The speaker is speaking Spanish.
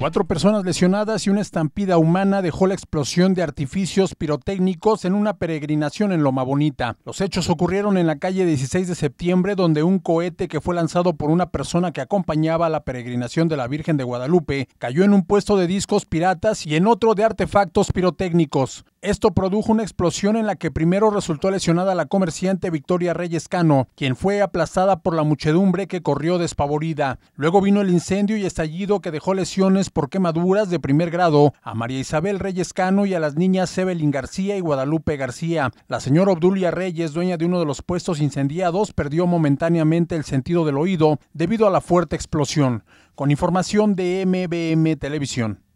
Cuatro personas lesionadas y una estampida humana dejó la explosión de artificios pirotécnicos en una peregrinación en Loma Bonita. Los hechos ocurrieron en la calle 16 de septiembre, donde un cohete que fue lanzado por una persona que acompañaba a la peregrinación de la Virgen de Guadalupe cayó en un puesto de discos piratas y en otro de artefactos pirotécnicos. Esto produjo una explosión en la que primero resultó lesionada la comerciante Victoria Reyes Cano, quien fue aplastada por la muchedumbre que corrió despavorida. Luego vino el incendio y estallido que dejó lesiones por quemaduras de primer grado a María Isabel Reyes Cano y a las niñas Evelyn García y Guadalupe García. La señora Obdulia Reyes, dueña de uno de los puestos incendiados, perdió momentáneamente el sentido del oído debido a la fuerte explosión. Con información de MBM Televisión.